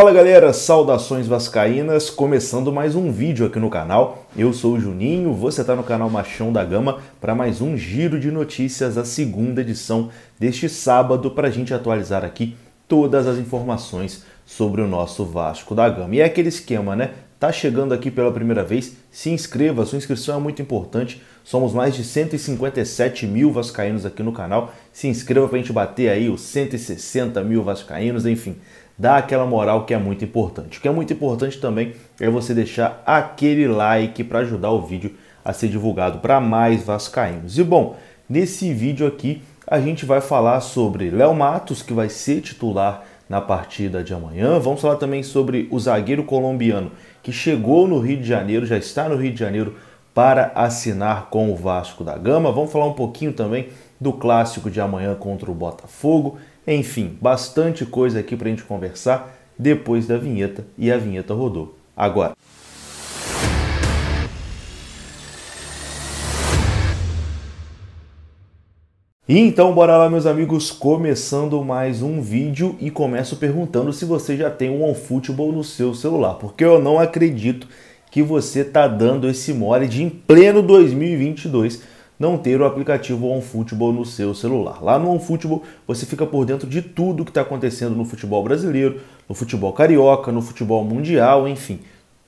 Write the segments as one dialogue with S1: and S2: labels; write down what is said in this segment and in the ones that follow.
S1: Fala galera, saudações vascaínas, começando mais um vídeo aqui no canal. Eu sou o Juninho, você está no canal Machão da Gama para mais um giro de notícias, a segunda edição deste sábado, para a gente atualizar aqui todas as informações sobre o nosso Vasco da Gama. E é aquele esquema, né? Tá chegando aqui pela primeira vez, se inscreva, sua inscrição é muito importante. Somos mais de 157 mil vascaínos aqui no canal. Se inscreva para a gente bater aí os 160 mil vascaínos, enfim dá aquela moral que é muito importante. O que é muito importante também é você deixar aquele like para ajudar o vídeo a ser divulgado para mais vascaínos. E bom, nesse vídeo aqui a gente vai falar sobre Léo Matos, que vai ser titular na partida de amanhã. Vamos falar também sobre o zagueiro colombiano que chegou no Rio de Janeiro, já está no Rio de Janeiro para assinar com o Vasco da Gama. Vamos falar um pouquinho também do clássico de amanhã contra o Botafogo. Enfim, bastante coisa aqui para a gente conversar depois da vinheta e a vinheta rodou agora. E então bora lá meus amigos, começando mais um vídeo e começo perguntando se você já tem um OneFootball no seu celular, porque eu não acredito que você tá dando esse mole de em pleno 2022 não ter o aplicativo OneFootball no seu celular. Lá no OneFootball você fica por dentro de tudo que está acontecendo no futebol brasileiro, no futebol carioca, no futebol mundial, enfim.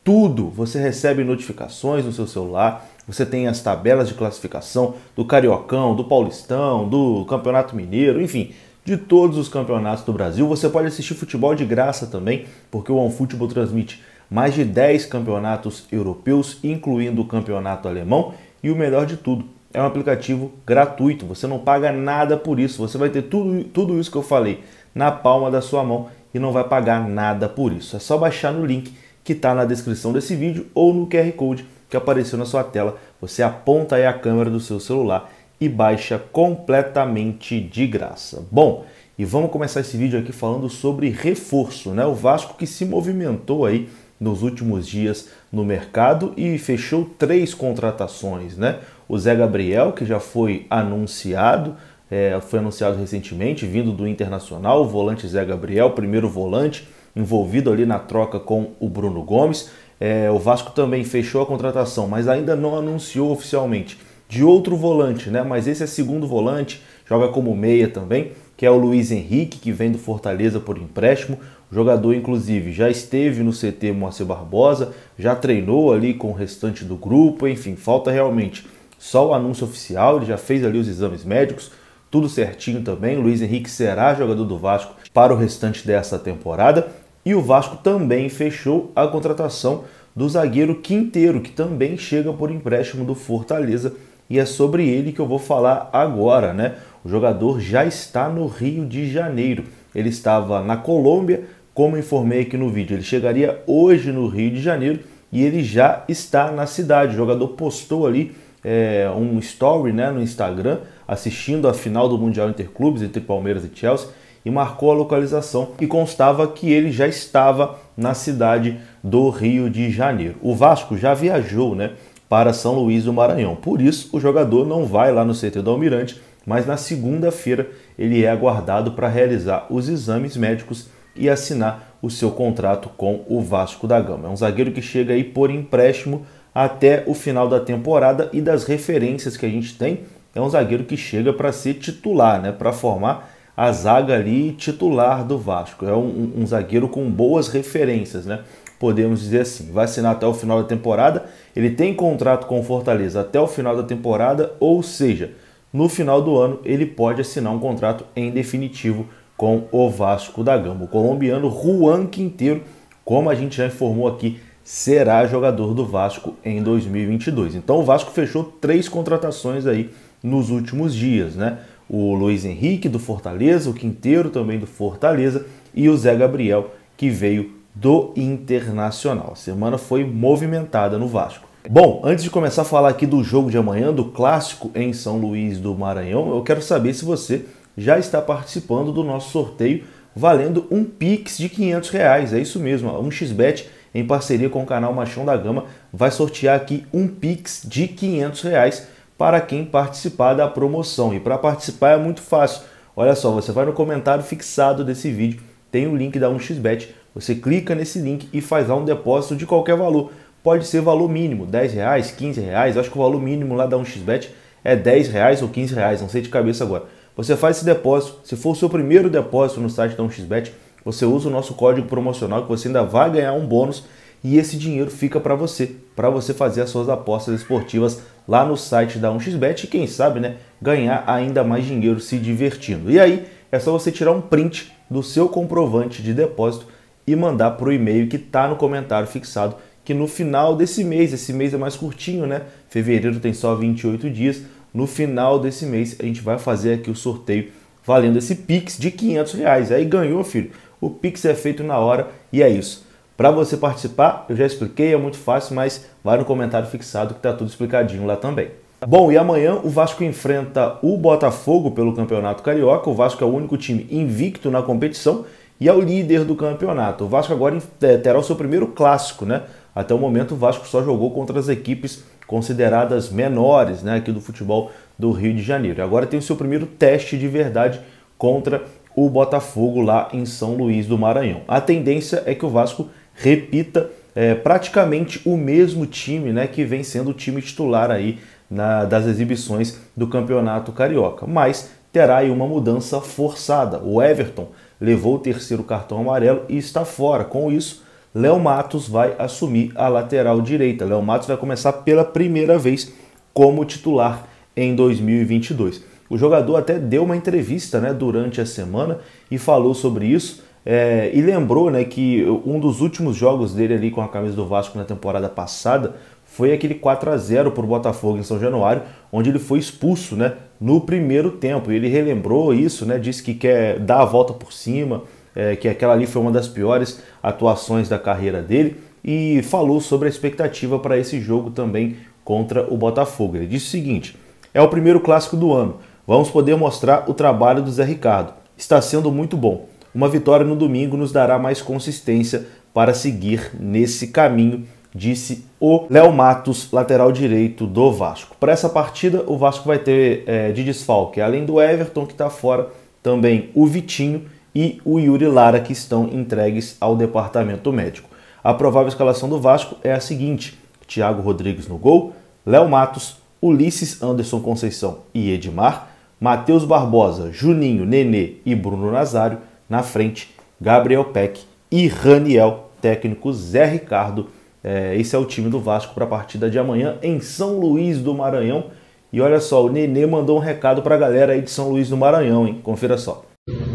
S1: Tudo você recebe notificações no seu celular, você tem as tabelas de classificação do Cariocão, do Paulistão, do Campeonato Mineiro, enfim, de todos os campeonatos do Brasil. Você pode assistir futebol de graça também, porque o OneFootball transmite mais de 10 campeonatos europeus, incluindo o campeonato alemão, e o melhor de tudo, é um aplicativo gratuito, você não paga nada por isso. Você vai ter tudo, tudo isso que eu falei na palma da sua mão e não vai pagar nada por isso. É só baixar no link que está na descrição desse vídeo ou no QR Code que apareceu na sua tela. Você aponta aí a câmera do seu celular e baixa completamente de graça. Bom, e vamos começar esse vídeo aqui falando sobre reforço, né? O Vasco que se movimentou aí nos últimos dias no mercado e fechou três contratações, né? o Zé Gabriel, que já foi anunciado, é, foi anunciado recentemente, vindo do Internacional, o volante Zé Gabriel, primeiro volante, envolvido ali na troca com o Bruno Gomes. É, o Vasco também fechou a contratação, mas ainda não anunciou oficialmente de outro volante, né? Mas esse é segundo volante, joga como meia também, que é o Luiz Henrique, que vem do Fortaleza por empréstimo. O jogador, inclusive, já esteve no CT Moacir Barbosa, já treinou ali com o restante do grupo, enfim, falta realmente só o anúncio oficial, ele já fez ali os exames médicos, tudo certinho também. Luiz Henrique será jogador do Vasco para o restante dessa temporada. E o Vasco também fechou a contratação do zagueiro Quinteiro, que também chega por empréstimo do Fortaleza. E é sobre ele que eu vou falar agora, né? O jogador já está no Rio de Janeiro. Ele estava na Colômbia, como informei aqui no vídeo. Ele chegaria hoje no Rio de Janeiro e ele já está na cidade. O jogador postou ali é, um story né, no Instagram assistindo a final do Mundial Interclubes entre Palmeiras e Chelsea e marcou a localização e constava que ele já estava na cidade do Rio de Janeiro. O Vasco já viajou né, para São Luís do Maranhão, por isso o jogador não vai lá no CT do Almirante, mas na segunda-feira ele é aguardado para realizar os exames médicos e assinar o seu contrato com o Vasco da Gama. É um zagueiro que chega aí por empréstimo até o final da temporada e das referências que a gente tem, é um zagueiro que chega para ser titular, né? para formar a zaga ali titular do Vasco. É um, um, zagueiro com boas referências, né? podemos dizer assim. Vai assinar até o final da temporada, ele tem contrato com o Fortaleza até o final da temporada, ou seja, no final do ano ele pode assinar um contrato em definitivo com o Vasco da Gama. O colombiano Juan Quinteiro, como a gente já informou aqui será jogador do Vasco em 2022. Então o Vasco fechou três contratações aí nos últimos dias, né? O Luiz Henrique do Fortaleza, o Quinteiro também do Fortaleza e o Zé Gabriel que veio do Internacional. A semana foi movimentada no Vasco. Bom, antes de começar a falar aqui do jogo de amanhã, do clássico em São Luís do Maranhão, eu quero saber se você já está participando do nosso sorteio valendo um Pix de 500 reais. É isso mesmo, um XBET em parceria com o canal Machão da Gama, vai sortear aqui um Pix de 500 reais para quem participar da promoção. E para participar é muito fácil. Olha só, você vai no comentário fixado desse vídeo, tem o link da 1xBet, você clica nesse link e faz lá um depósito de qualquer valor. Pode ser valor mínimo, 10 reais, 15 reais, acho que o valor mínimo lá da 1xBet é 10 reais ou 15 reais, não sei de cabeça agora. Você faz esse depósito, se for o seu primeiro depósito no site da 1xBet, você usa o nosso código promocional que você ainda vai ganhar um bônus e esse dinheiro fica para você, para você fazer as suas apostas esportivas lá no site da 1xBet e quem sabe, né, ganhar ainda mais dinheiro se divertindo. E aí é só você tirar um print do seu comprovante de depósito e mandar para o e-mail que está no comentário fixado, que no final desse mês, esse mês é mais curtinho, né? Fevereiro tem só 28 dias. No final desse mês a gente vai fazer aqui o sorteio valendo esse Pix de 500 reais. Aí ganhou, filho o Pix é feito na hora e é isso. Para você participar, eu já expliquei, é muito fácil, mas vai no comentário fixado que está tudo explicadinho lá também. Bom, e amanhã o Vasco enfrenta o Botafogo pelo Campeonato Carioca. O Vasco é o único time invicto na competição e é o líder do campeonato. O Vasco agora é, terá o seu primeiro clássico, né? Até o momento o Vasco só jogou contra as equipes consideradas menores, né, aqui do futebol do Rio de Janeiro. Agora tem o seu primeiro teste de verdade contra o Botafogo lá em São Luís do Maranhão. A tendência é que o Vasco repita é, praticamente o mesmo time né, que vem sendo o time titular aí na, das exibições do Campeonato Carioca. Mas terá aí uma mudança forçada. O Everton levou o terceiro cartão amarelo e está fora. Com isso, Léo Matos vai assumir a lateral direita. Léo Matos vai começar pela primeira vez como titular em 2022. O jogador até deu uma entrevista né, durante a semana e falou sobre isso. É, e lembrou né, que um dos últimos jogos dele ali com a camisa do Vasco na temporada passada foi aquele 4 a 0 por Botafogo em São Januário, onde ele foi expulso né, no primeiro tempo. Ele relembrou isso, né, disse que quer dar a volta por cima, é, que aquela ali foi uma das piores atuações da carreira dele e falou sobre a expectativa para esse jogo também contra o Botafogo. Ele disse o seguinte: é o primeiro clássico do ano vamos poder mostrar o trabalho do Zé Ricardo. Está sendo muito bom. Uma vitória no domingo nos dará mais consistência para seguir nesse caminho, disse o Léo Matos, lateral direito do Vasco. Para essa partida, o Vasco vai ter é, de desfalque, além do Everton, que está fora, também o Vitinho e o Yuri Lara, que estão entregues ao departamento médico. A provável escalação do Vasco é a seguinte: Thiago Rodrigues no gol, Léo Matos, Ulisses Anderson Conceição e Edmar, Matheus Barbosa, Juninho, Nenê e Bruno Nazário. Na frente, Gabriel Peck e Raniel, técnico Zé Ricardo. É, esse é o time do Vasco para a partida de amanhã em São Luís do Maranhão. E olha só, o Nenê mandou um recado para a galera aí de São Luís do Maranhão, hein? Confira só.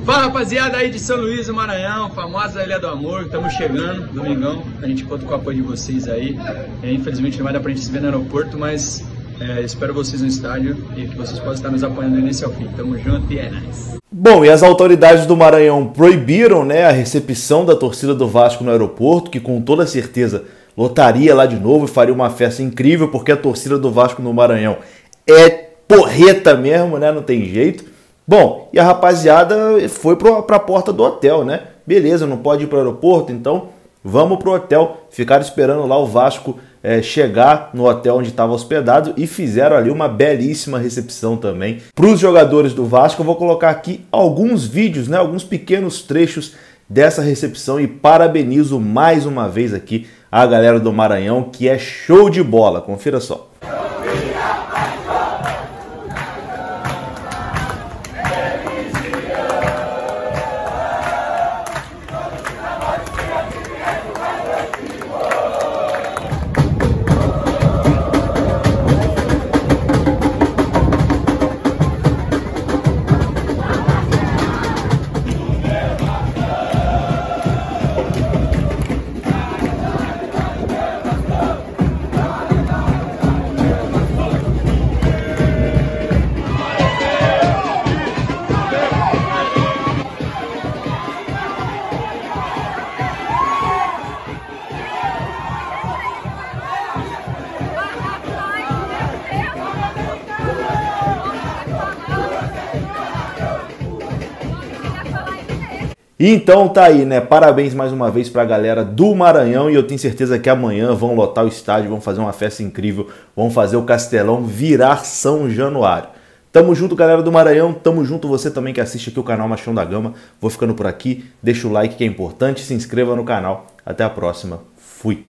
S1: Fala rapaziada aí de São Luís do Maranhão, famosa Ilha do Amor, estamos chegando, domingão, a gente conta com o apoio de vocês aí. É, infelizmente não vai dar pra gente se ver no aeroporto, mas é, espero vocês no estádio e que vocês possam estar nos apoiando nesse ao fim. Tamo junto e é nóis. Bom, e as autoridades do Maranhão proibiram né, a recepção da torcida do Vasco no aeroporto, que com toda certeza lotaria lá de novo e faria uma festa incrível, porque a torcida do Vasco no Maranhão é porreta mesmo, né? Não tem jeito. Bom, e a rapaziada foi para a porta do hotel, né? Beleza, não pode ir para o aeroporto, então vamos pro hotel, ficar esperando lá o Vasco é, chegar no hotel onde estava hospedado e fizeram ali uma belíssima recepção também para os jogadores do Vasco. Eu vou colocar aqui alguns vídeos, né, alguns pequenos trechos dessa recepção e parabenizo mais uma vez aqui a galera do Maranhão que é show de bola. Confira só. Então tá aí, né? Parabéns mais uma vez para a galera do Maranhão e eu tenho certeza que amanhã vão lotar o estádio, vão fazer uma festa incrível, vão fazer o Castelão virar São Januário. Tamo junto, galera do Maranhão. Tamo junto você também que assiste aqui o canal Machão da Gama. Vou ficando por aqui. Deixa o like que é importante, se inscreva no canal. Até a próxima. Fui.